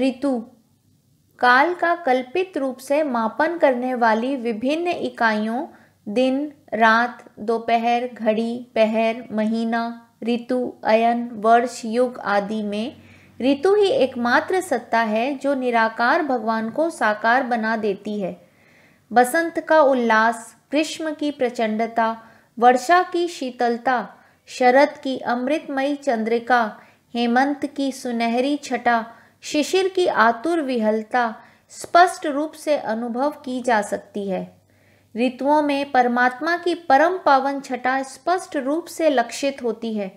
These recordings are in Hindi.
ऋतु काल का कल्पित रूप से मापन करने वाली विभिन्न इकाइयों दिन रात दोपहर घड़ी पहर महीना ऋतु अयन वर्ष युग आदि में ऋतु ही एकमात्र सत्ता है जो निराकार भगवान को साकार बना देती है बसंत का उल्लास ग्रीष्म की प्रचंडता वर्षा की शीतलता शरद की अमृतमयी चंद्रिका हेमंत की सुनहरी छटा शिशिर की आतुर विहलता स्पष्ट रूप से अनुभव की जा सकती है ऋतुओं में परमात्मा की परम पावन छटा स्पष्ट रूप से लक्षित होती है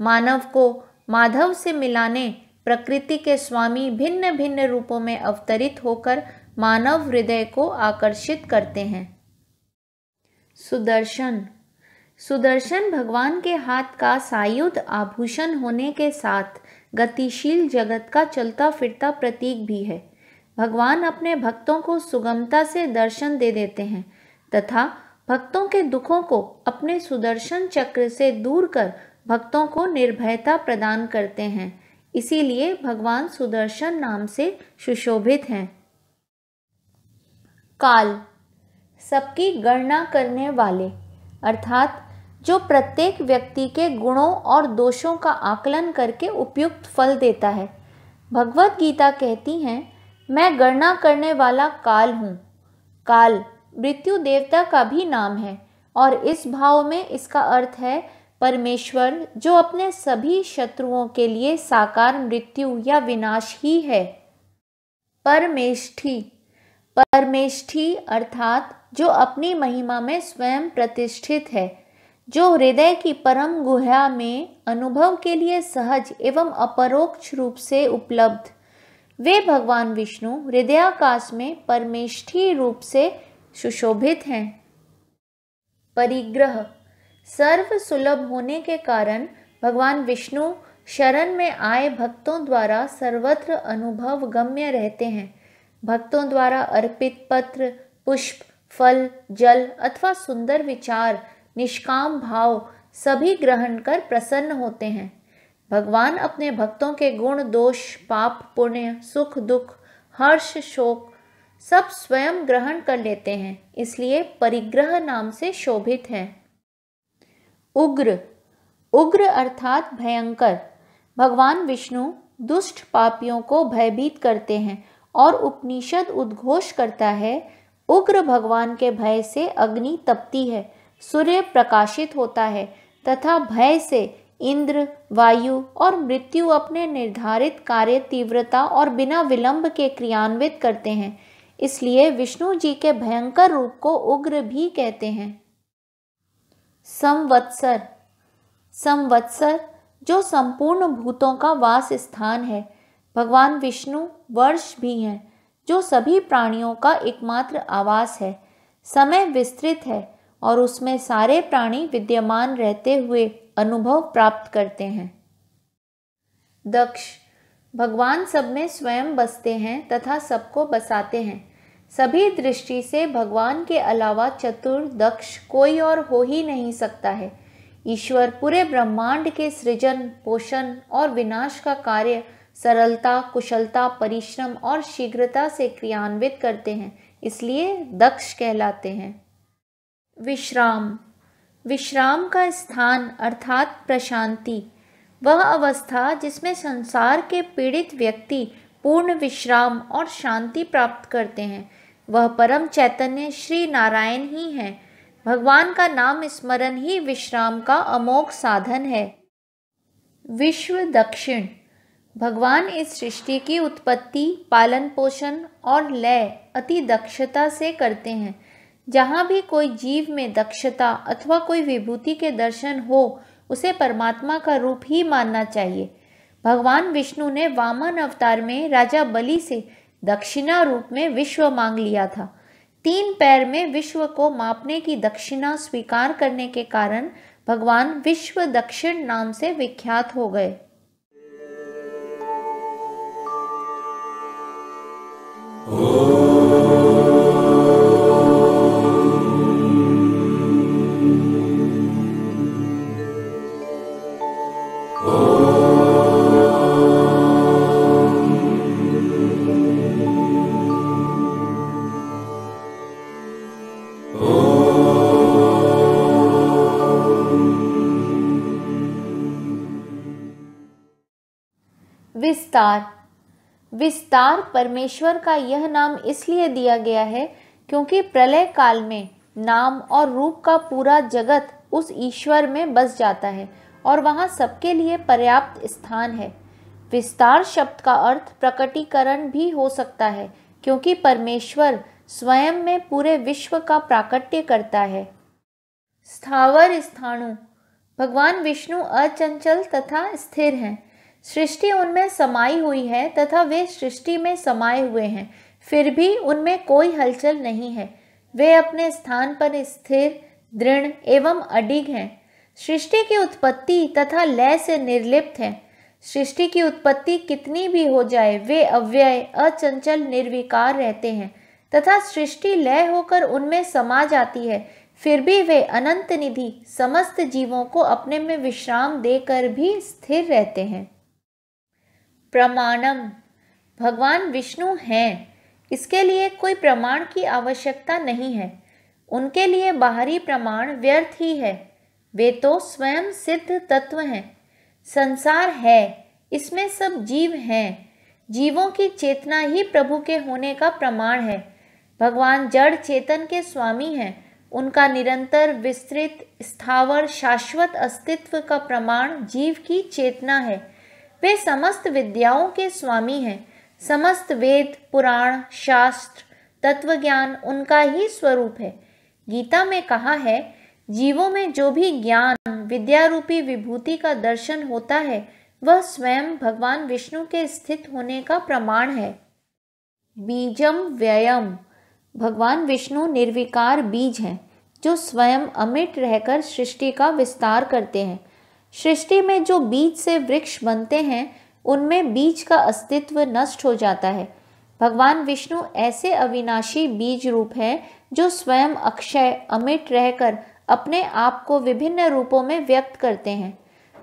मानव को माधव से मिलाने प्रकृति के स्वामी भिन्न भिन्न रूपों में अवतरित होकर मानव हृदय को आकर्षित करते हैं सुदर्शन सुदर्शन भगवान के हाथ का सायुध आभूषण होने के साथ गतिशील जगत का चलता फिरता प्रतीक भी है भगवान अपने भक्तों को सुगमता से दर्शन दे देते हैं तथा भक्तों के दुखों को अपने सुदर्शन चक्र से दूर कर भक्तों को निर्भयता प्रदान करते हैं इसीलिए भगवान सुदर्शन नाम से सुशोभित हैं काल सबकी गणना करने वाले अर्थात जो प्रत्येक व्यक्ति के गुणों और दोषों का आकलन करके उपयुक्त फल देता है भगवत गीता कहती हैं मैं गणना करने वाला काल हूँ काल मृत्यु देवता का भी नाम है और इस भाव में इसका अर्थ है परमेश्वर जो अपने सभी शत्रुओं के लिए साकार मृत्यु या विनाश ही है परमेष्ठी परमेष्ठी अर्थात जो अपनी महिमा में स्वयं प्रतिष्ठित है जो हृदय की परम गुहा में अनुभव के लिए सहज एवं अपरोक्ष रूप से उपलब्ध वे भगवान विष्णु हृदयाकाश में परमेष्ठी रूप से सुशोभित हैं परिग्रह सर्व सुलभ होने के कारण भगवान विष्णु शरण में आए भक्तों द्वारा सर्वत्र अनुभव गम्य रहते हैं भक्तों द्वारा अर्पित पत्र पुष्प फल जल अथवा सुंदर विचार निष्काम भाव सभी ग्रहण कर प्रसन्न होते हैं भगवान अपने भक्तों के गुण दोष पाप पुण्य सुख दुख हर्ष शोक सब स्वयं ग्रहण कर लेते हैं इसलिए परिग्रह नाम से शोभित हैं उग्र उग्र अर्थात भयंकर भगवान विष्णु दुष्ट पापियों को भयभीत करते हैं और उपनिषद उद्घोष करता है उग्र भगवान के भय से अग्नि तपती है सूर्य प्रकाशित होता है तथा भय से इंद्र वायु और मृत्यु अपने निर्धारित कार्य तीव्रता और बिना विलंब के क्रियान्वित करते हैं इसलिए विष्णु जी के भयंकर रूप को उग्र भी कहते हैं संवत्सर संवत्सर जो संपूर्ण भूतों का वास स्थान है भगवान विष्णु वर्ष भी हैं जो सभी प्राणियों का एकमात्र आवास है समय विस्तृत है और उसमें सारे प्राणी विद्यमान रहते हुए अनुभव प्राप्त करते हैं दक्ष भगवान सब में स्वयं बसते हैं तथा सबको बसाते हैं सभी दृष्टि से भगवान के अलावा चतुर दक्ष कोई और हो ही नहीं सकता है ईश्वर पूरे ब्रह्मांड के सृजन पोषण और विनाश का कार्य सरलता कुशलता परिश्रम और शीघ्रता से क्रियान्वित करते हैं इसलिए दक्ष कहलाते हैं विश्राम विश्राम का स्थान अर्थात प्रशांति वह अवस्था जिसमें संसार के पीड़ित व्यक्ति पूर्ण विश्राम और शांति प्राप्त करते हैं वह परम चैतन्य श्री नारायण ही हैं भगवान का नाम स्मरण ही विश्राम का अमोघ साधन है विश्व दक्षिण भगवान इस सृष्टि की उत्पत्ति पालन पोषण और लय अति दक्षता से करते हैं जहाँ भी कोई जीव में दक्षता अथवा कोई विभूति के दर्शन हो उसे परमात्मा का रूप ही मानना चाहिए भगवान विष्णु ने वामन अवतार में राजा बलि से दक्षिणा रूप में विश्व मांग लिया था तीन पैर में विश्व को मापने की दक्षिणा स्वीकार करने के कारण भगवान विश्व दक्षिण नाम से विख्यात हो गए विस्तार विस्तार परमेश्वर का यह नाम इसलिए दिया गया है क्योंकि प्रलय काल में नाम और रूप का पूरा जगत उस ईश्वर में बस जाता है और वहाँ सबके लिए पर्याप्त स्थान है विस्तार शब्द का अर्थ प्रकटीकरण भी हो सकता है क्योंकि परमेश्वर स्वयं में पूरे विश्व का प्राकट्य करता है स्थावर स्थाणु भगवान विष्णु अचंचल तथा स्थिर हैं सृष्टि उनमें समाई हुई है तथा वे सृष्टि में समाये हुए हैं फिर भी उनमें कोई हलचल नहीं है वे अपने स्थान पर स्थिर दृढ़ एवं अडिग हैं सृष्टि की उत्पत्ति तथा लय से निर्लिप्त हैं सृष्टि की उत्पत्ति कितनी भी हो जाए वे अव्यय अचंचल निर्विकार रहते हैं तथा सृष्टि लय होकर उनमें समा जाती है फिर भी वे अनंत निधि समस्त जीवों को अपने में विश्राम देकर भी स्थिर रहते हैं प्रमाणम भगवान विष्णु हैं इसके लिए कोई प्रमाण की आवश्यकता नहीं है उनके लिए बाहरी प्रमाण व्यर्थ ही है वे तो स्वयं सिद्ध तत्व हैं संसार है इसमें सब जीव हैं जीवों की चेतना ही प्रभु के होने का प्रमाण है भगवान जड़ चेतन के स्वामी हैं उनका निरंतर विस्तृत स्थावर शाश्वत अस्तित्व का प्रमाण जीव की चेतना है वे समस्त विद्याओं के स्वामी हैं समस्त वेद पुराण शास्त्र तत्वज्ञान उनका ही स्वरूप है गीता में कहा है जीवों में जो भी ज्ञान विद्या रूपी विभूति का दर्शन होता है वह स्वयं भगवान विष्णु के स्थित होने का प्रमाण है बीजम व्ययम भगवान विष्णु निर्विकार बीज हैं जो स्वयं अमिट रहकर सृष्टि का विस्तार करते हैं सृष्टि में जो बीज से वृक्ष बनते हैं उनमें बीज का अस्तित्व नष्ट हो जाता है भगवान विष्णु ऐसे अविनाशी बीज रूप हैं जो स्वयं अक्षय अमिट रहकर अपने आप को विभिन्न रूपों में व्यक्त करते हैं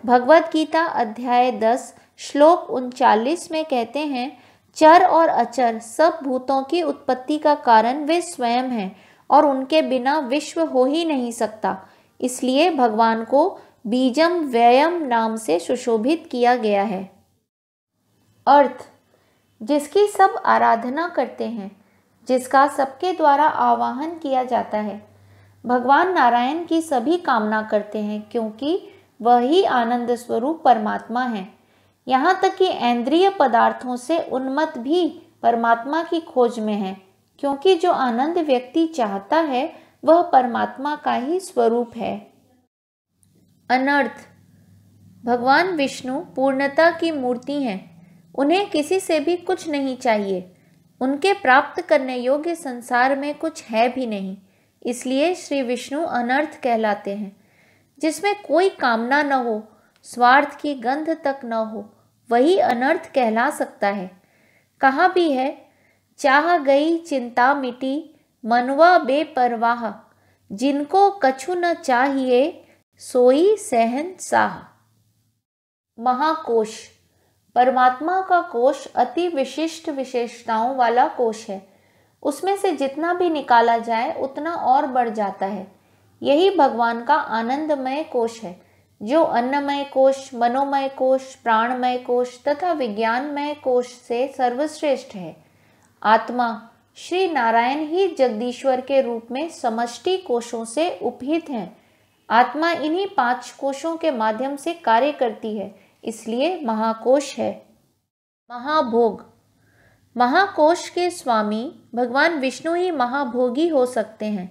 भगवत गीता अध्याय दस श्लोक उनचालीस में कहते हैं चर और अचर सब भूतों की उत्पत्ति का कारण वे स्वयं हैं और उनके बिना विश्व हो ही नहीं सकता इसलिए भगवान को बीजम व्ययम नाम से सुशोभित किया गया है अर्थ जिसकी सब आराधना करते हैं जिसका सबके द्वारा आवाहन किया जाता है भगवान नारायण की सभी कामना करते हैं क्योंकि वही आनंद स्वरूप परमात्मा है यहाँ तक कि इंद्रिय पदार्थों से उन्मत्त भी परमात्मा की खोज में है क्योंकि जो आनंद व्यक्ति चाहता है वह परमात्मा का ही स्वरूप है अनर्थ भगवान विष्णु पूर्णता की मूर्ति हैं उन्हें किसी से भी कुछ नहीं चाहिए उनके प्राप्त करने योग्य संसार में कुछ है भी नहीं इसलिए श्री विष्णु अनर्थ कहलाते हैं जिसमें कोई कामना न हो स्वार्थ की गंध तक न हो वही अनर्थ कहला सकता है कहा भी है चाह गई चिंता मिटी मनवा बेपरवाह जिनको कछु न चाहिए सोई सहन साह महाकोश परमात्मा का कोश अति विशिष्ट विशेषताओं वाला कोश है उसमें से जितना भी निकाला जाए उतना और बढ़ जाता है यही भगवान का आनंदमय कोश है जो अन्नमय कोश मनोमय कोश प्राणमय कोश तथा विज्ञानमय कोश से सर्वश्रेष्ठ है आत्मा श्री नारायण ही जगदीश्वर के रूप में समष्टि कोशों से उपहित हैं आत्मा इन्हीं पांच कोशों के माध्यम से कार्य करती है इसलिए महाकोश है महाभोग महाकोश के स्वामी भगवान विष्णु ही महाभोगी हो सकते हैं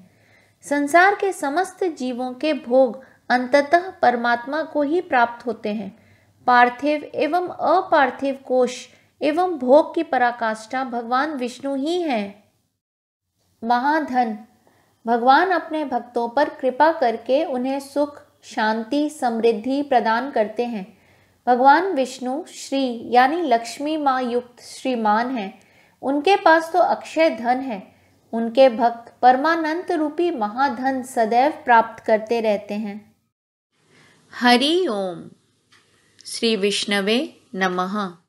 संसार के समस्त जीवों के भोग अंततः परमात्मा को ही प्राप्त होते हैं पार्थिव एवं अपार्थिव कोश एवं भोग की पराकाष्ठा भगवान विष्णु ही हैं महाधन भगवान अपने भक्तों पर कृपा करके उन्हें सुख शांति समृद्धि प्रदान करते हैं भगवान विष्णु श्री यानी लक्ष्मी माँ युक्त श्रीमान हैं उनके पास तो अक्षय धन है उनके भक्त परमानंद रूपी महाधन सदैव प्राप्त करते रहते हैं हरि ओम श्री विष्णवे नमः